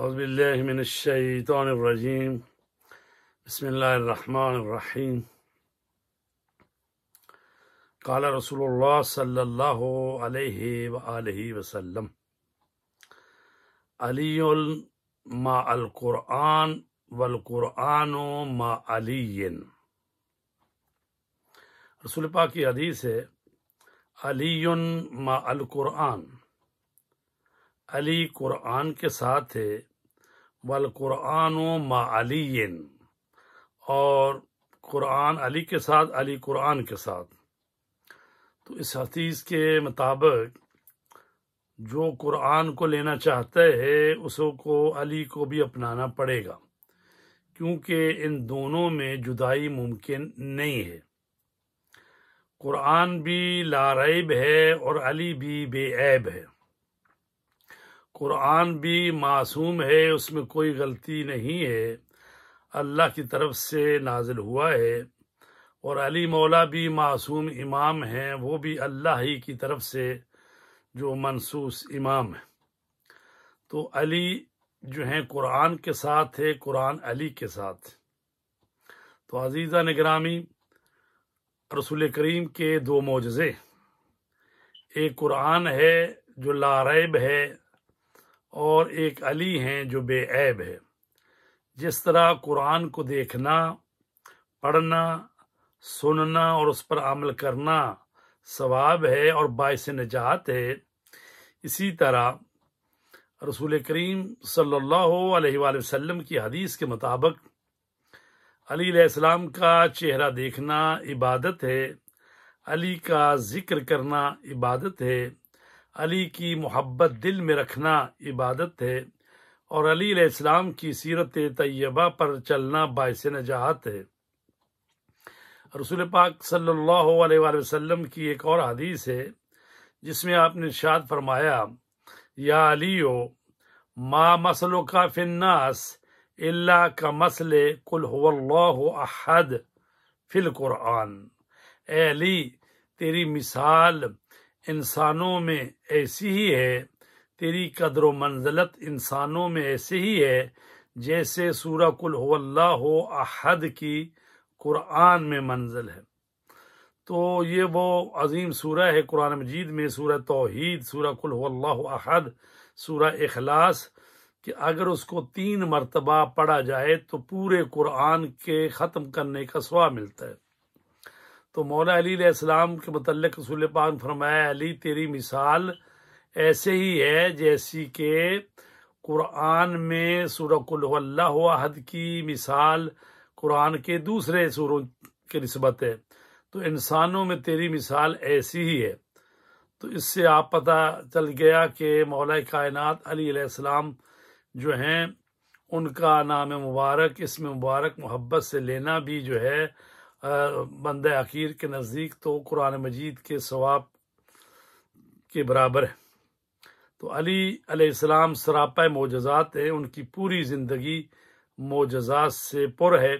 اعوذ باللہ من الشیطان الرجیم بسم اللہ الرحمن الرحیم قال رسول اللہ صلی اللہ علیہ وآلہ وسلم علی ما القرآن ما علی رسول پاک کی حدیث ہے علی ما القرآن علی قرآن کے ساتھ ہے والقرآن و ما علی اور قرآن علی کے ساتھ علی قرآن کے ساتھ تو اس حدیث کے مطابق جو قرآن کو لینا چاہتا ہے اس کو علی کو بھی اپنانا پڑے گا کیونکہ ان دونوں میں جدائی ممکن نہیں ہے قرآن بھی ریب ہے اور علی بھی بے عیب ہے قرآن بھی معصوم ہے اس میں کوئی غلطی نہیں ہے اللہ کی طرف سے نازل ہوا ہے اور علی مولا بھی معصوم امام ہیں وہ بھی اللہ ہی کی طرف سے جو منصوص امام ہے تو علی جو ہیں قرآن کے ساتھ ہے قرآن علی کے ساتھ تو عزیزہ نگرامی رسول کریم کے دو معجزے ایک قرآن ہے جو لا ریب ہے اور ایک علی ہیں جو بے عیب ہے جس طرح قرآن کو دیکھنا پڑھنا سننا اور اس پر عمل کرنا ثواب ہے اور باعث نجات ہے اسی طرح رسول کریم صلی اللہ علیہ وآلہ وسلم کی حدیث کے مطابق علی علیہ السلام کا چہرہ دیکھنا عبادت ہے علی کا ذکر کرنا عبادت ہے علی کی محبت دل میں رکھنا عبادت ہے اور علی علیہ السلام کی سیرت طیبہ پر چلنا باعث نجات ہے رسول پاک صلی اللہ علیہ وآلہ وسلم کی ایک اور حدیث ہے جس میں آپ نے ارشاد فرمایا علی او ما مسلو کا فناس اللہ کا مسل ہو اللہ احد فی القرآن اے علی تیری مثال انسانوں میں ایسی ہی ہے تیری قدر و منزلت انسانوں میں ایسی ہی ہے جیسے سورہ کل ہو اللہ ہو احد کی قرآن میں منزل ہے تو یہ وہ عظیم سورہ ہے قرآن مجید میں سورہ توحید سورہ کل ہو اللہ احد سورہ اخلاص کہ اگر اس کو تین مرتبہ پڑھا جائے تو پورے قرآن کے ختم کرنے کا سوا ملتا ہے تو مولا علی علیہ السلام کے متعلق رسول پاک فرمایا علی تیری مثال ایسے ہی ہے جیسی کہ قرآن میں سورہ کلو اللہ عہد کی مثال قرآن کے دوسرے سوروں کے نسبت ہے تو انسانوں میں تیری مثال ایسی ہی ہے تو اس سے آپ پتہ چل گیا کہ مولا کائنات علی علیہ السلام جو ہیں ان کا نام مبارک اس میں مبارک محبت سے لینا بھی جو ہے بند اخیر کے نزدیک تو قرآن مجید کے ثواب کے برابر ہے تو علی علیہ السلام سراپا معجزات ہیں ان کی پوری زندگی معجزات سے پر ہے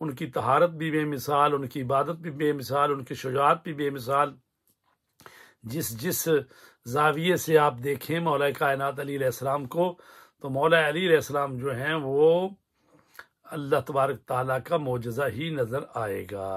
ان کی تہارت بھی بے مثال ان کی عبادت بھی بے مثال ان کی شجاعت بھی بے مثال جس جس زاویے سے آپ دیکھیں مولا کائنات علی علیہ السلام کو تو مولا علی علیہ السلام جو ہیں وہ اللہ تبارک تعالیٰ کا معجزہ ہی نظر آئے گا